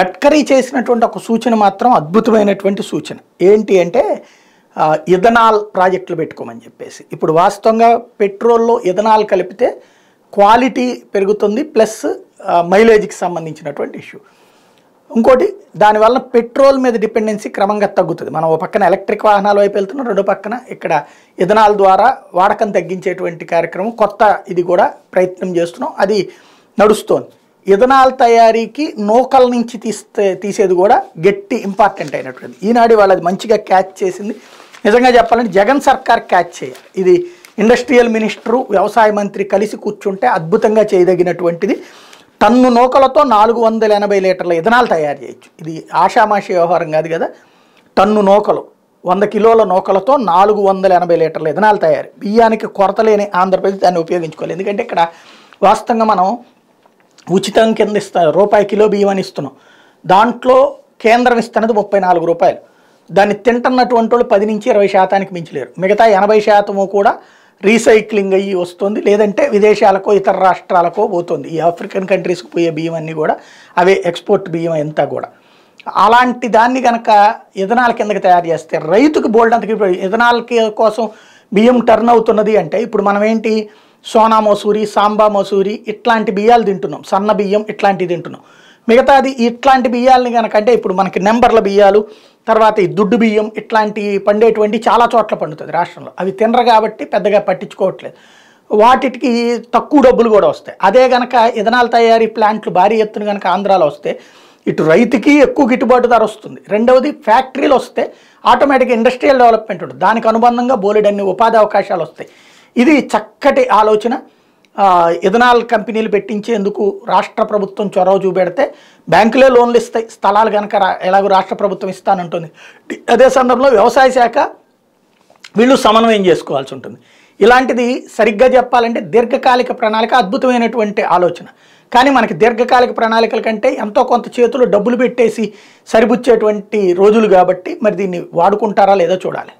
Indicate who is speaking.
Speaker 1: గడ్కరీ చేసినటువంటి ఒక సూచన మాత్రం అద్భుతమైనటువంటి సూచన ఏంటి అంటే ఇథనాల్ ప్రాజెక్టులు పెట్టుకోమని చెప్పేసి ఇప్పుడు వాస్తవంగా పెట్రోల్లో ఇథనాల్ కలిపితే క్వాలిటీ పెరుగుతుంది ప్లస్ మైలేజ్కి సంబంధించినటువంటి ఇష్యూ ఇంకోటి దానివల్ల పెట్రోల్ మీద డిపెండెన్సీ క్రమంగా తగ్గుతుంది మనం ఒక పక్కన ఎలక్ట్రిక్ వాహనాల వైపు వెళ్తున్నాం రెండు పక్కన ఇక్కడ ఇథనాల్ ద్వారా వాడకం తగ్గించేటువంటి కార్యక్రమం కొత్త ఇది కూడా ప్రయత్నం చేస్తున్నాం అది నడుస్తోంది ఇథనాల్ తయారీకి నూకల నుంచి తీస్తే తీసేది కూడా గట్టి ఇంపార్టెంట్ అయినటువంటిది ఈనాడు వాళ్ళది మంచిగా క్యాచ్ చేసింది నిజంగా చెప్పాలంటే జగన్ సర్కార్ క్యాచ్ చేయాలి ఇది ఇండస్ట్రియల్ మినిస్టరు వ్యవసాయ మంత్రి కలిసి కూర్చుంటే అద్భుతంగా చేయదగినటువంటిది టన్ను నూకలతో నాలుగు వందల ఎనభై లీటర్ల ఇథనాల్ తయారు చేయొచ్చు ఇది ఆషామాష వ్యవహారం కాదు కదా టన్ను నూకలు వంద కిలోల నూకలతో నాలుగు వందల ఎనభై లీటర్ల ఇథనాల్ తయారు బియ్యానికి కొరత లేని ఆంధ్రప్రదేశ్ దాన్ని ఉపయోగించుకోవాలి ఎందుకంటే ఇక్కడ వాస్తవంగా మనం ఉచితం కింద ఇస్తారు రూపాయి కిలో బియ్యం అని ఇస్తున్నాం దాంట్లో కేంద్రం ఇస్తున్నది ముప్పై నాలుగు రూపాయలు దాన్ని తింటున్నటువంటి వాళ్ళు పది నుంచి ఇరవై శాతానికి మించలేరు మిగతా ఎనభై శాతము కూడా రీసైక్లింగ్ అయ్యి వస్తుంది లేదంటే విదేశాలకో ఇతర రాష్ట్రాలకో పోతుంది ఈ ఆఫ్రికన్ కంట్రీస్కి పోయే బియ్యం అన్నీ కూడా అవే ఎక్స్పోర్ట్ బియ్యం అంతా కూడా అలాంటి దాన్ని కనుక ఇథనాల కిందకి తయారు చేస్తే రైతుకు బోల్డ్ అంతకి ఇథనాల్కి కోసం బియ్యం టర్న్ అవుతున్నది అంటే ఇప్పుడు మనం ఏంటి సోనా మసూరి సాంబా మసూరి ఇట్లాంటి బియ్యాలు తింటున్నాం సన్న బియ్యం ఇట్లాంటివి తింటున్నాం మిగతాది ఇట్లాంటి బియ్యాలని కనుక అంటే ఇప్పుడు మనకి నెంబర్ల బియ్యాలు తర్వాత ఈ దుడ్డు బియ్యం ఇట్లాంటి పండేటువంటి చాలా చోట్ల పండుతుంది రాష్ట్రంలో అవి తినరు కాబట్టి పెద్దగా పట్టించుకోవట్లేదు వాటికి తక్కువ డబ్బులు కూడా వస్తాయి అదే కనుక ఇదనాల తయారీ ప్లాంట్లు భారీ ఎత్తున కనుక ఆంధ్రాలో వస్తే ఇటు రైతుకి ఎక్కువ గిట్టుబాటు ధర వస్తుంది రెండవది ఫ్యాక్టరీలు వస్తే ఆటోమేటిక్ ఇండస్ట్రియల్ డెవలప్మెంట్ ఉంటుంది దానికి అనుబంధంగా బోలెడన్ని ఉపాధి అవకాశాలు వస్తాయి ఇది చక్కటి ఆలోచన ఇథనాల్ కంపెనీలు పెట్టించేందుకు రాష్ట్ర ప్రభుత్వం చొరవ చూపెడితే బ్యాంకులే లోన్లు ఇస్తాయి స్థలాలు కనుక ఎలాగో రాష్ట్ర ప్రభుత్వం ఇస్తానంటుంది అదే సందర్భంలో వ్యవసాయ శాఖ వీళ్ళు సమన్వయం చేసుకోవాల్సి ఉంటుంది ఇలాంటిది సరిగ్గా చెప్పాలంటే దీర్ఘకాలిక ప్రణాళిక అద్భుతమైనటువంటి ఆలోచన కానీ మనకి దీర్ఘకాలిక ప్రణాళికల కంటే ఎంతో కొంత చేతులు డబ్బులు పెట్టేసి సరిపుచ్చేటువంటి రోజులు కాబట్టి మరి దీన్ని వాడుకుంటారా లేదో చూడాలి